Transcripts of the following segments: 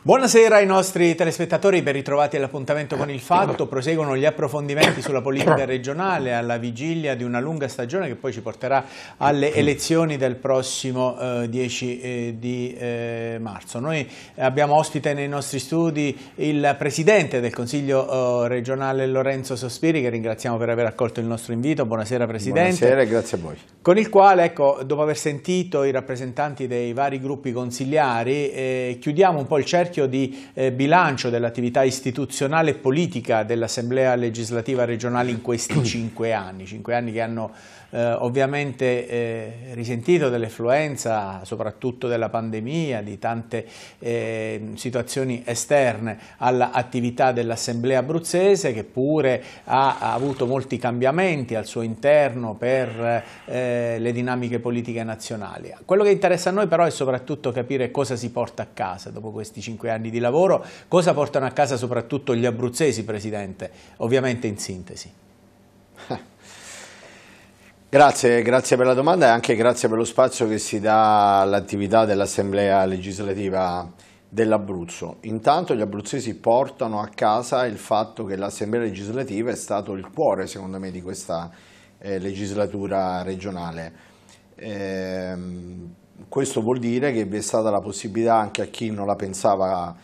Buonasera ai nostri telespettatori, ben ritrovati all'appuntamento con il fatto. Proseguono gli approfondimenti sulla politica regionale alla vigilia di una lunga stagione che poi ci porterà alle elezioni del prossimo eh, 10 eh, di eh, marzo. Noi abbiamo ospite nei nostri studi il presidente del Consiglio eh, regionale Lorenzo Sospiri che ringraziamo per aver accolto il nostro invito. Buonasera presidente. Buonasera, e grazie a voi. Con il quale, ecco, dopo aver sentito i rappresentanti dei vari gruppi consigliari, eh, chiudiamo un po' il cerchio cerchio di eh, bilancio dell'attività istituzionale e politica dell'Assemblea legislativa regionale in questi cinque anni, cinque anni che hanno eh, ovviamente eh, risentito dell'effluenza soprattutto della pandemia, di tante eh, situazioni esterne all'attività dell'Assemblea abruzzese che pure ha, ha, avuto molti cambiamenti al suo interno per eh, le dinamiche politiche nazionali. Quello che interessa a noi però è soprattutto capire cosa si porta a casa dopo questi cinque anni 5 anni di lavoro. Cosa portano a casa soprattutto gli abruzzesi, Presidente? Ovviamente in sintesi. Grazie, grazie, per la domanda e anche grazie per lo spazio che si dà all'attività dell'Assemblea legislativa dell'Abruzzo. Intanto gli abruzzesi portano a casa il fatto che l'Assemblea legislativa è stato il cuore, secondo me, di questa eh, legislatura regionale. Ehm, questo vuol dire che vi è stata la possibilità anche a chi non la pensava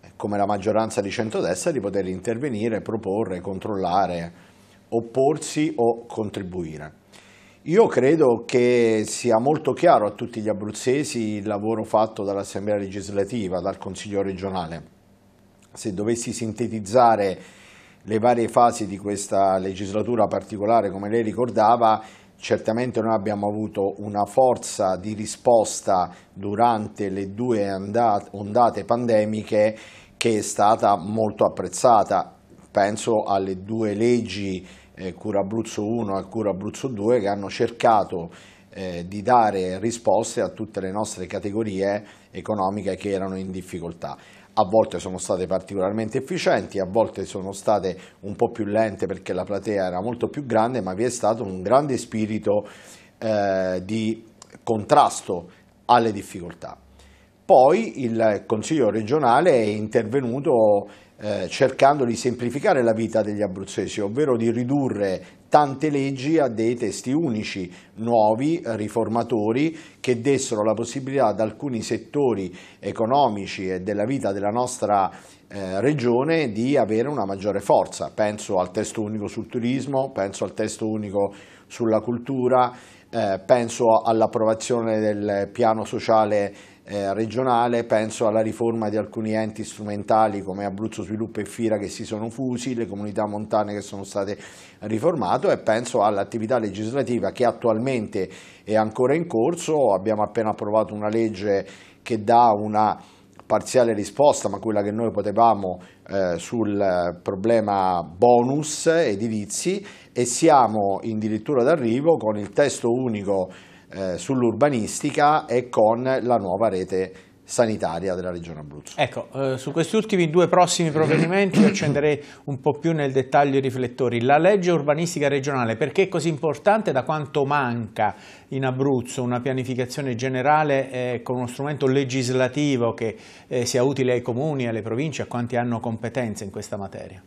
eh, come la maggioranza di centrodestra di poter intervenire, proporre, controllare, opporsi o contribuire. Io credo che sia molto chiaro a tutti gli abruzzesi il lavoro fatto dall'Assemblea legislativa, dal Consiglio regionale. Se dovessi sintetizzare le varie fasi di questa legislatura particolare, come lei ricordava, Certamente noi abbiamo avuto una forza di risposta durante le due ondate pandemiche che è stata molto apprezzata. Penso alle due leggi eh, Cura Abruzzo 1 e Cura Abruzzo 2 che hanno cercato eh, di dare risposte a tutte le nostre categorie economiche che erano in difficoltà a volte sono state particolarmente efficienti, a volte sono state un po' più lente perché la platea era molto più grande, ma vi è stato un grande spirito eh, di contrasto alle difficoltà. Poi il Consiglio regionale è intervenuto eh, cercando di semplificare la vita degli abruzzesi, ovvero di ridurre tante leggi a dei testi unici, nuovi, riformatori, che dessero la possibilità ad alcuni settori economici e della vita della nostra eh, regione di avere una maggiore forza. Penso al testo unico sul turismo, penso al testo unico sulla cultura, eh, penso all'approvazione del piano sociale eh, regionale, penso alla riforma di alcuni enti strumentali come Abruzzo Sviluppo e Fira che si sono fusi, le comunità montane che sono state riformate e penso all'attività legislativa che attualmente è ancora in corso, abbiamo appena approvato una legge che dà una parziale risposta, ma quella che noi potevamo eh, sul problema bonus edilizi e siamo addirittura d'arrivo con il testo unico eh, sull'urbanistica e con la nuova rete sanitaria della regione Abruzzo. Ecco, eh, su questi ultimi due prossimi provvedimenti accenderei un po' più nel dettaglio i riflettori. La legge urbanistica regionale, perché è così importante da quanto manca in Abruzzo una pianificazione generale eh, con uno strumento legislativo che eh, sia utile ai comuni, alle province, a quanti hanno competenze in questa materia?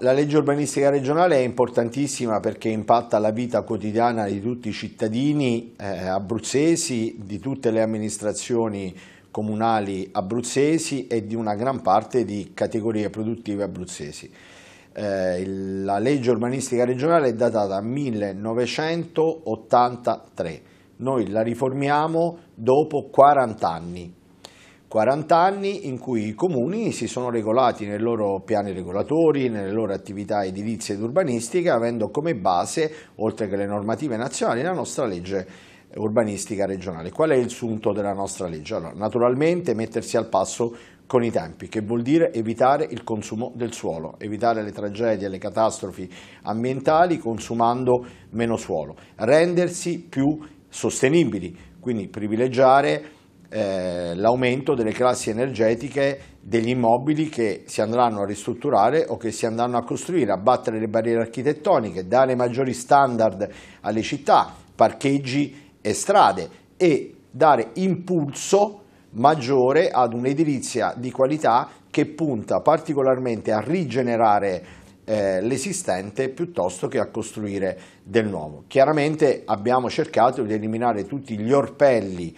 la legge urbanistica regionale è importantissima perché impatta la vita quotidiana di tutti i cittadini eh, abruzzesi, di tutte le amministrazioni comunali abruzzesi e di una gran parte di categorie produttive abruzzesi. Eh, la legge urbanistica regionale è datata 1983, noi la riformiamo dopo 40 anni 40 anni in cui i comuni si sono regolati nei loro piani regolatori, nelle loro attività edilizie ed urbanistiche, avendo come base, oltre che le normative nazionali, la nostra legge urbanistica regionale. Qual è il sunto della nostra legge? Allora, naturalmente mettersi al passo con i tempi, che vuol dire evitare il consumo del suolo, evitare le tragedie, le catastrofi ambientali consumando meno suolo, rendersi più sostenibili, quindi privilegiare eh, l'aumento delle classi energetiche degli immobili che si andranno a ristrutturare o che si andranno a costruire, abbattere le barriere architettoniche, dare maggiori standard alle città, parcheggi e strade e dare impulso maggiore ad un'edilizia di qualità che punta particolarmente a rigenerare eh, l'esistente piuttosto che a costruire del nuovo. Chiaramente abbiamo cercato di eliminare tutti gli orpelli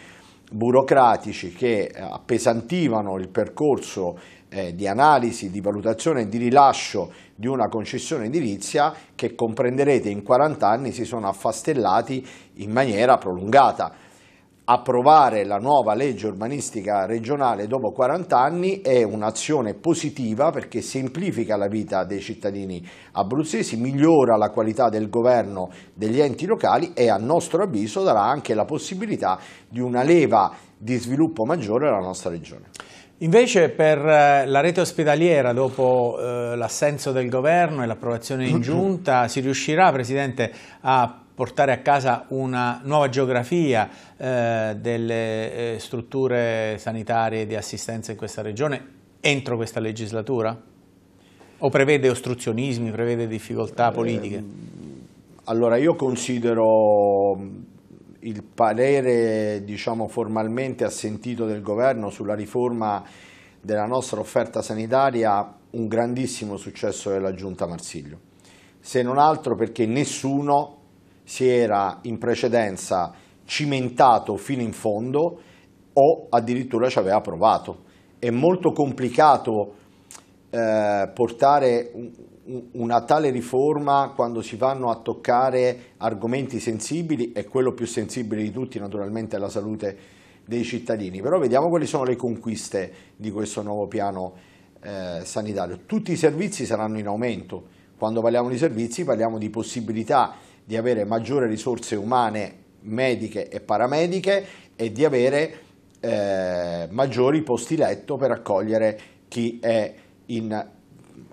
burocratici che eh, appesantivano il percorso eh, di analisi, di valutazione e di rilascio di una concessione edilizia che comprenderete in 40 anni si sono affastellati in maniera prolungata approvare la nuova legge urbanistica regionale dopo 40 anni è un'azione positiva perché semplifica la vita dei cittadini abruzzesi, migliora la qualità del governo degli enti locali e a nostro avviso darà anche la possibilità di una leva di sviluppo maggiore alla nostra regione. Invece per eh, la rete ospedaliera, dopo eh, l'assenso del governo e l'approvazione in giunta, si riuscirà, Presidente, a portare a casa una nuova geografia eh, delle eh, strutture sanitarie di assistenza in questa regione entro questa legislatura? O prevede ostruzionismi, prevede difficoltà eh, politiche? allora io considero mm, il parere diciamo, formalmente assentito del governo sulla riforma della nostra offerta sanitaria un grandissimo successo della giunta Marsiglio se non altro perché nessuno si era in precedenza cimentato fino in fondo o addirittura ci aveva provato. È molto complicato eh, portare una tale riforma quando si vanno a toccare argomenti sensibili e quello più sensibile di tutti naturalmente è la salute dei cittadini. Però vediamo quali sono le conquiste di questo nuovo piano eh, sanitario. Tutti i servizi saranno in aumento. Quando parliamo di servizi parliamo di possibilità di avere maggiore risorse umane, mediche e paramediche e di avere eh, maggiori posti letto per accogliere chi, in,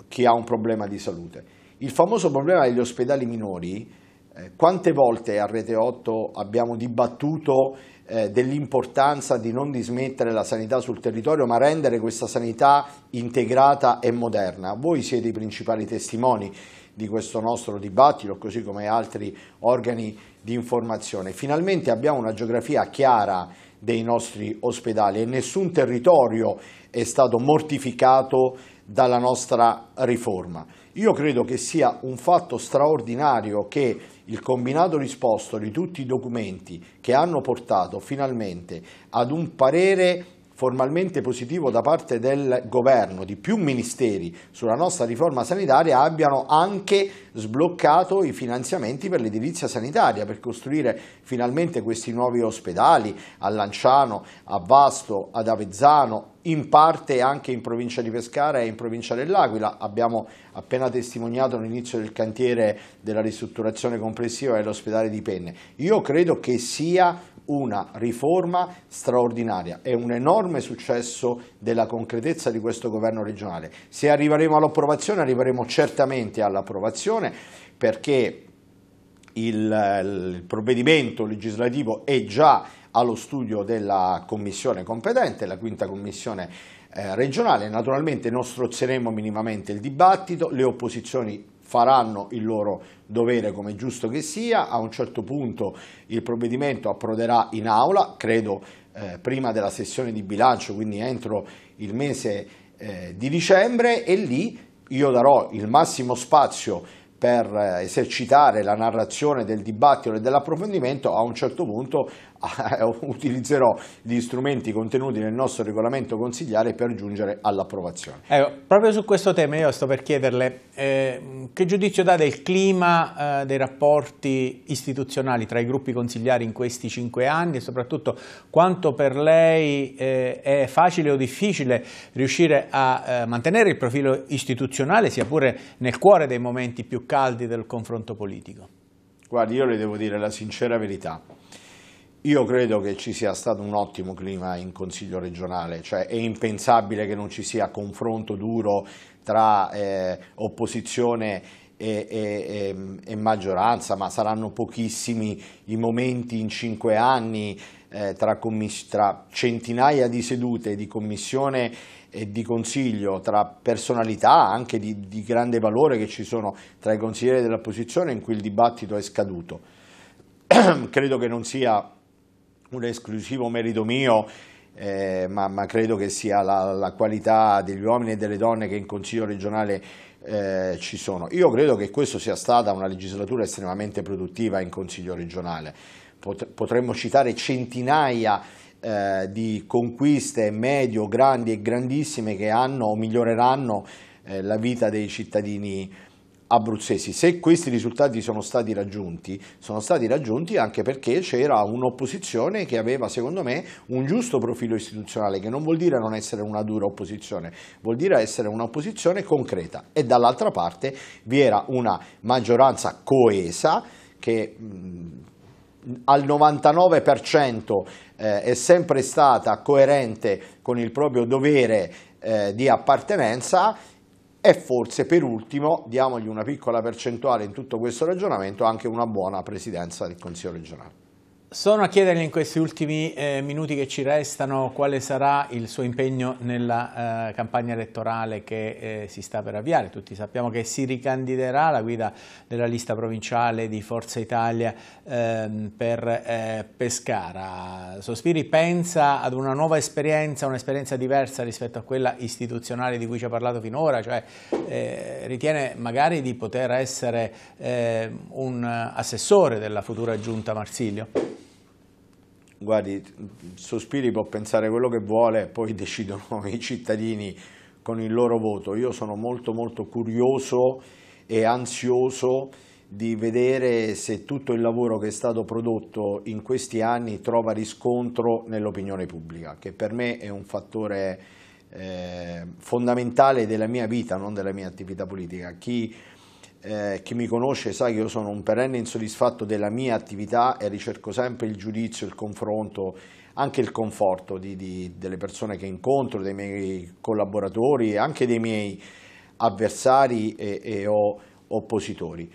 chi, ha un problema di salute. Il famoso problema degli ospedali minori, eh, quante volte a Rete 8 abbiamo dibattuto eh, dell'importanza di non dismettere la sanità sul territorio, ma rendere questa sanità integrata e moderna. Voi siete i principali testimoni di questo nostro dibattito, così come altri organi di informazione. Finalmente abbiamo una geografia chiara dei nostri ospedali e nessun territorio è stato mortificato dalla nostra riforma. Io credo che sia un fatto straordinario che il combinato risposto di tutti i documenti che hanno portato finalmente ad un parere formalmente positivo da parte del governo, di più ministeri sulla nostra riforma sanitaria, abbiano anche sbloccato i finanziamenti per l'edilizia sanitaria, per costruire finalmente questi nuovi ospedali a Lanciano, a Vasto, ad Avezzano, in parte anche in provincia di Pescara e in provincia dell'Aquila. Abbiamo appena testimoniato l'inizio del cantiere della ristrutturazione complessiva dell'ospedale di Penne. Io credo che sia una riforma straordinaria, è un enorme successo della concretezza di questo governo regionale. Se arriveremo all'approvazione arriveremo certamente all'approvazione perché il, il, provvedimento legislativo è già allo studio della commissione competente, la quinta commissione eh, regionale, naturalmente non strozzeremo minimamente il dibattito, le opposizioni faranno il loro dovere come giusto che sia, a un certo punto il provvedimento approderà in aula, credo eh, prima della sessione di bilancio, quindi entro il mese eh, di dicembre e lì io darò il massimo spazio per eh, esercitare la narrazione del dibattito e dell'approfondimento, a un certo punto Eh, utilizzerò gli strumenti contenuti nel nostro regolamento consigliare per giungere all'approvazione. Ecco, proprio su questo tema io sto per chiederle eh, che giudizio dà del clima eh, dei rapporti istituzionali tra i gruppi consigliari in questi cinque anni e soprattutto quanto per lei eh, è facile o difficile riuscire a eh, mantenere il profilo istituzionale sia pure nel cuore dei momenti più caldi del confronto politico. Guardi, io le devo dire la sincera verità io credo che ci sia stato un ottimo clima in Consiglio regionale, cioè è impensabile che non ci sia confronto duro tra eh, opposizione e, e, e, maggioranza, ma saranno pochissimi i momenti in cinque anni eh, tra, tra centinaia di sedute di commissione e di consiglio tra personalità anche di, di, grande valore che ci sono tra i consiglieri dell'opposizione in cui il dibattito è scaduto. Credo che non sia un esclusivo merito mio, eh, ma, ma, credo che sia la, la, qualità degli uomini e delle donne che in Consiglio regionale eh, ci sono. Io credo che questa sia stata una legislatura estremamente produttiva in Consiglio regionale. potremmo citare centinaia eh, di conquiste medio, grandi e grandissime che hanno o miglioreranno eh, la vita dei cittadini abruzzesi. Se questi risultati sono stati raggiunti, sono stati raggiunti anche perché c'era un'opposizione che aveva, secondo me, un giusto profilo istituzionale, che non vuol dire non essere una dura opposizione, vuol dire essere un'opposizione concreta. E dall'altra parte vi era una maggioranza coesa che... Mh, al 99% eh, è sempre stata coerente con il proprio dovere eh, di appartenenza e forse per ultimo diamogli una piccola percentuale in tutto questo ragionamento anche una buona presidenza del Consiglio regionale. Sono a chiedergli in questi ultimi eh, minuti che ci restano quale sarà il suo impegno nella eh, campagna elettorale che eh, si sta per avviare. Tutti sappiamo che si ricandiderà la guida della lista provinciale di Forza Italia ehm, per eh, Pescara. Sospiri pensa ad una nuova esperienza, un'esperienza diversa rispetto a quella istituzionale di cui ci ha parlato finora, cioè eh, ritiene magari di poter essere ehm, un assessore della futura giunta Marsilio? guardi, Sospiri può pensare quello che vuole, poi decidono i cittadini con il loro voto. Io sono molto molto curioso e ansioso di vedere se tutto il lavoro che è stato prodotto in questi anni trova riscontro nell'opinione pubblica, che per me è un fattore eh, fondamentale della mia vita, non della mia attività politica. Chi eh, chi mi conosce sa che io sono un perenne insoddisfatto della mia attività e ricerco sempre il giudizio, il confronto, anche il conforto di, di, delle persone che incontro, dei miei collaboratori e anche dei miei avversari e, e o, oppositori.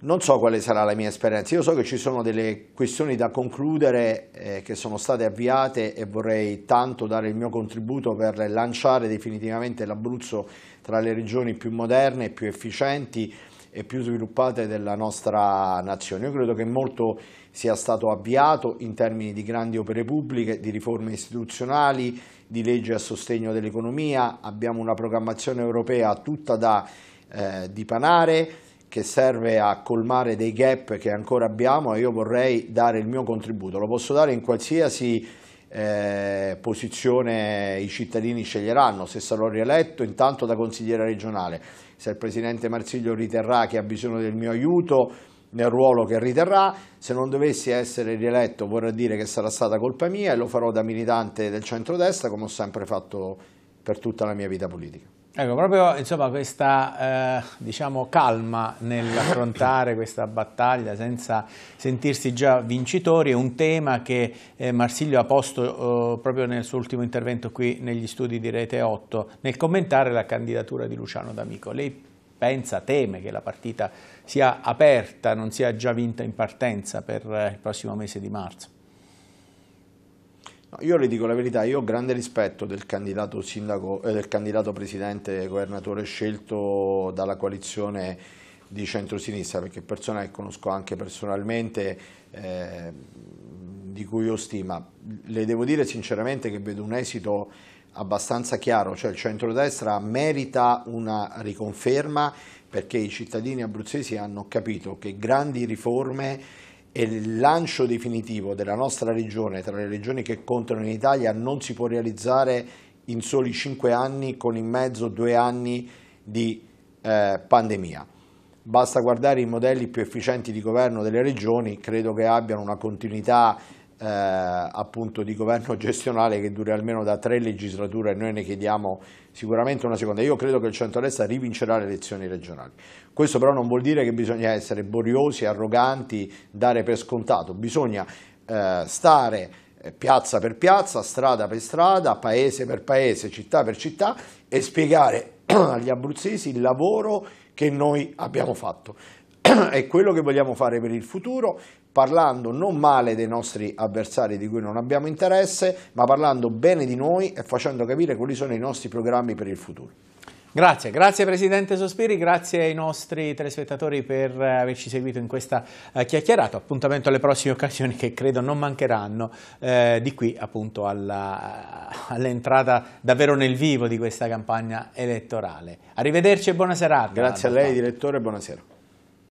Non so quale sarà la mia esperienza, io so che ci sono delle questioni da concludere eh, che sono state avviate e vorrei tanto dare il mio contributo per lanciare definitivamente l'Abruzzo tra le regioni più moderne e più efficienti e più sviluppate della nostra nazione. Io credo che molto sia stato avviato in termini di grandi opere pubbliche, di riforme istituzionali, di legge a sostegno dell'economia, abbiamo una programmazione europea tutta da eh, dipanare che serve a colmare dei gap che ancora abbiamo e io vorrei dare il mio contributo, lo posso dare in qualsiasi eh, posizione i cittadini sceglieranno, se sarò rieletto intanto da consigliere regionale, se il Presidente Marsiglio riterrà che ha bisogno del mio aiuto nel ruolo che riterrà, se non dovessi essere rieletto vorrà dire che sarà stata colpa mia e lo farò da militante del centrodestra come ho sempre fatto per tutta la mia vita politica. Ecco, proprio insomma, questa eh, diciamo, calma nell'affrontare questa battaglia senza sentirsi già vincitori è un tema che eh, Marsilio ha posto eh, proprio nel suo ultimo intervento qui negli studi di Rete 8 nel commentare la candidatura di Luciano D'Amico. Lei pensa, teme che la partita sia aperta, non sia già vinta in partenza per eh, il prossimo mese di marzo? No, io le dico la verità, io ho grande rispetto del candidato, sindaco, eh, del candidato presidente e governatore scelto dalla coalizione di centrosinistra, perché è persona che conosco anche personalmente, eh, di cui io stima. Le devo dire sinceramente che vedo un esito abbastanza chiaro, cioè il centrodestra merita una riconferma perché i cittadini abruzzesi hanno capito che grandi riforme e il lancio definitivo della nostra regione tra le regioni che contano in Italia non si può realizzare in soli cinque anni con in mezzo due anni di eh, pandemia. Basta guardare i modelli più efficienti di governo delle regioni, credo che abbiano una continuità eh, appunto di governo gestionale che duri almeno da tre legislature e noi ne chiediamo sicuramente una seconda. Io credo che il centro centrodestra rivincerà le elezioni regionali. Questo però non vuol dire che bisogna essere boriosi, arroganti, dare per scontato. Bisogna eh, stare eh, piazza per piazza, strada per strada, paese per paese, città per città e spiegare agli abruzzesi il lavoro che noi abbiamo fatto. È quello che vogliamo fare per il futuro parlando non male dei nostri avversari di cui non abbiamo interesse, ma parlando bene di noi e facendo capire quali sono i nostri programmi per il futuro. Grazie, grazie Presidente Sospiri, grazie ai nostri telespettatori per eh, averci seguito in questa eh, chiacchierata, appuntamento alle prossime occasioni che credo non mancheranno eh, di qui appunto eh, all'entrata all davvero nel vivo di questa campagna elettorale. Arrivederci e buona serata. Grazie a lei direttore e buonasera.